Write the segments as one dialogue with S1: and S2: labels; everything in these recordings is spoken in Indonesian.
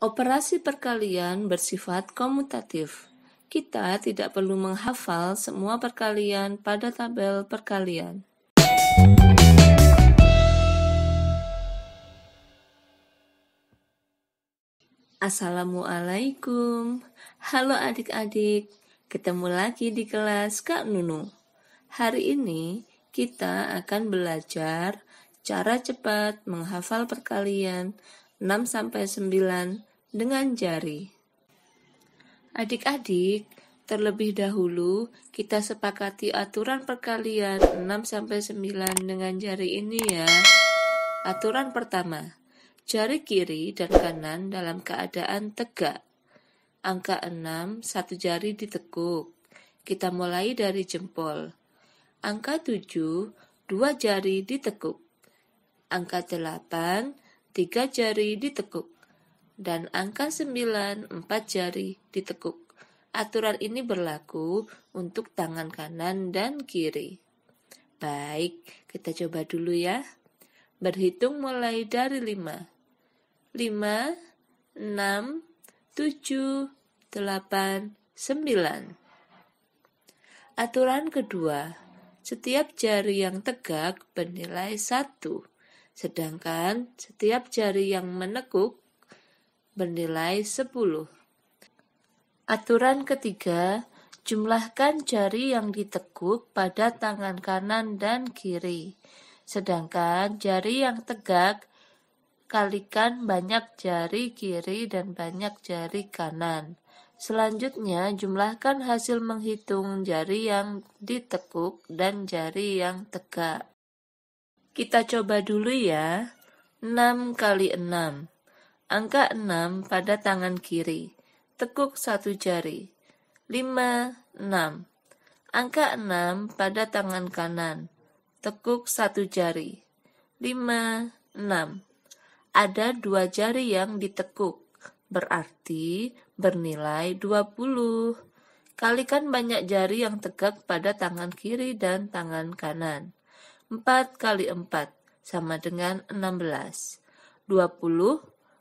S1: Operasi perkalian bersifat komutatif. Kita tidak perlu menghafal semua perkalian pada tabel perkalian. Assalamualaikum. Halo adik-adik. Ketemu lagi di kelas Kak Nunu. Hari ini kita akan belajar cara cepat menghafal perkalian 6 sampai 9 dengan jari. Adik-adik, terlebih dahulu kita sepakati aturan perkalian 6-9 dengan jari ini ya. Aturan pertama, jari kiri dan kanan dalam keadaan tegak. Angka 6, satu jari ditekuk. Kita mulai dari jempol. Angka 7, dua jari ditekuk. Angka 8, tiga jari ditekuk dan angka 9 4 jari ditekuk. Aturan ini berlaku untuk tangan kanan dan kiri. Baik, kita coba dulu ya. Berhitung mulai dari 5. 5 6 7 8 9. Aturan kedua, setiap jari yang tegak bernilai 1, sedangkan setiap jari yang menekuk bernilai 10. Aturan ketiga, jumlahkan jari yang ditekuk pada tangan kanan dan kiri. Sedangkan jari yang tegak kalikan banyak jari kiri dan banyak jari kanan. Selanjutnya, jumlahkan hasil menghitung jari yang ditekuk dan jari yang tegak. Kita coba dulu ya. 6 kali 6. Angka 6 pada tangan kiri. Tekuk satu jari. 5, 6. Angka 6 pada tangan kanan. Tekuk satu jari. 5, 6. Ada dua jari yang ditekuk, berarti bernilai 20. Kalikan banyak jari yang tegak pada tangan kiri dan tangan kanan. 4 kali 4 sama dengan 16. 20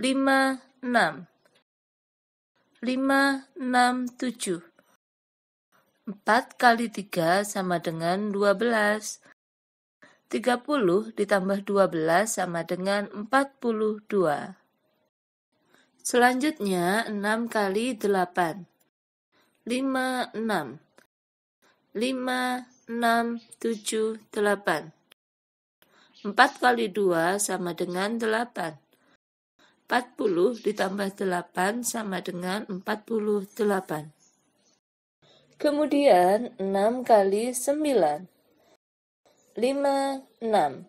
S1: lima enam lima enam tujuh empat kali tiga sama dengan dua belas tiga puluh ditambah dua belas sama dengan empat puluh dua selanjutnya enam kali delapan lima enam lima enam tujuh delapan empat kali dua sama dengan delapan 40 ditambah 8 sama dengan 48. Kemudian 6 kali 9. 5, 6. 5, 6, 7, 8, 9.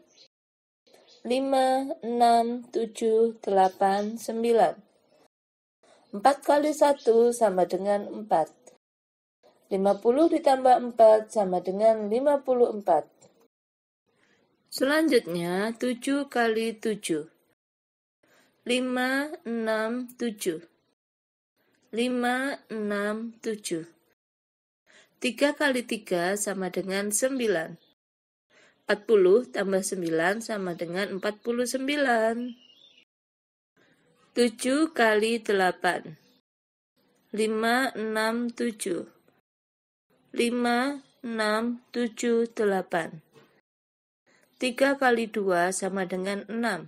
S1: 4 kali 1 sama dengan 4. 50 ditambah 4 sama dengan 54. Selanjutnya 7 kali 7 lima enam tujuh lima enam tujuh tiga kali tiga sama dengan sembilan empat puluh tambah sembilan sama dengan empat puluh sembilan tujuh kali delapan lima enam tujuh lima enam tujuh delapan tiga kali dua sama dengan enam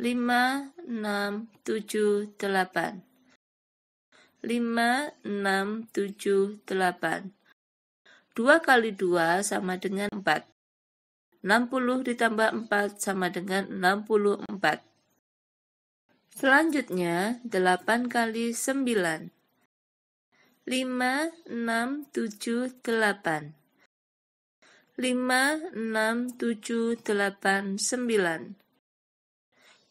S1: lima enam tujuh delapan lima enam tujuh delapan dua kali dua sama dengan empat enam puluh ditambah empat sama dengan enam puluh empat selanjutnya delapan kali sembilan lima enam tujuh delapan lima enam tujuh delapan sembilan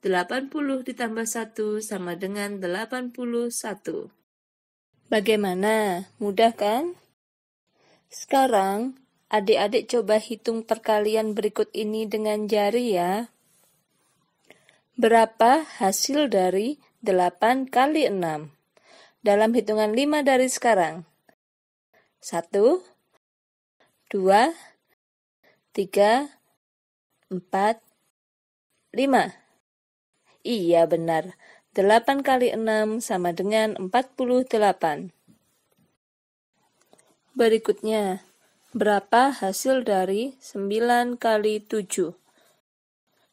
S1: 80 ditambah 1 sama dengan 81. Bagaimana? Mudah kan? Sekarang, adik-adik coba hitung perkalian berikut ini dengan jari ya. Berapa hasil dari 8 kali 6? Dalam hitungan 5 dari sekarang. 1, 2, 3, 4, 5. Iya benar. 8 kali 6 sama dengan 48. Berikutnya, berapa hasil dari 9 kali 7?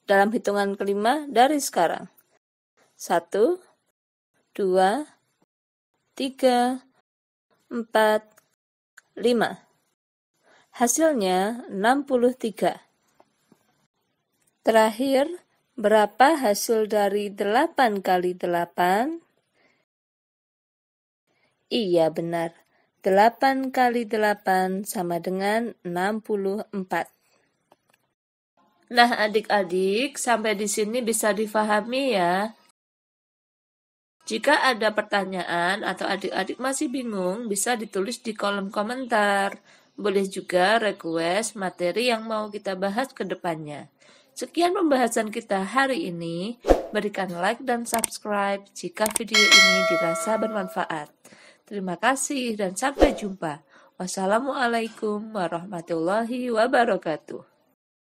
S1: Dalam hitungan kelima dari sekarang. 1, 2, 3, 4, 5. Hasilnya 63. Terakhir, Berapa hasil dari 8 kali 8? Iya benar, 8 kali 8 sama dengan 64. Nah adik-adik, sampai di sini bisa difahami ya. Jika ada pertanyaan atau adik-adik masih bingung, bisa ditulis di kolom komentar. Boleh juga request materi yang mau kita bahas ke depannya. Sekian pembahasan kita hari ini. Berikan like dan subscribe jika video ini dirasa bermanfaat. Terima kasih dan sampai jumpa. Wassalamualaikum warahmatullahi wabarakatuh.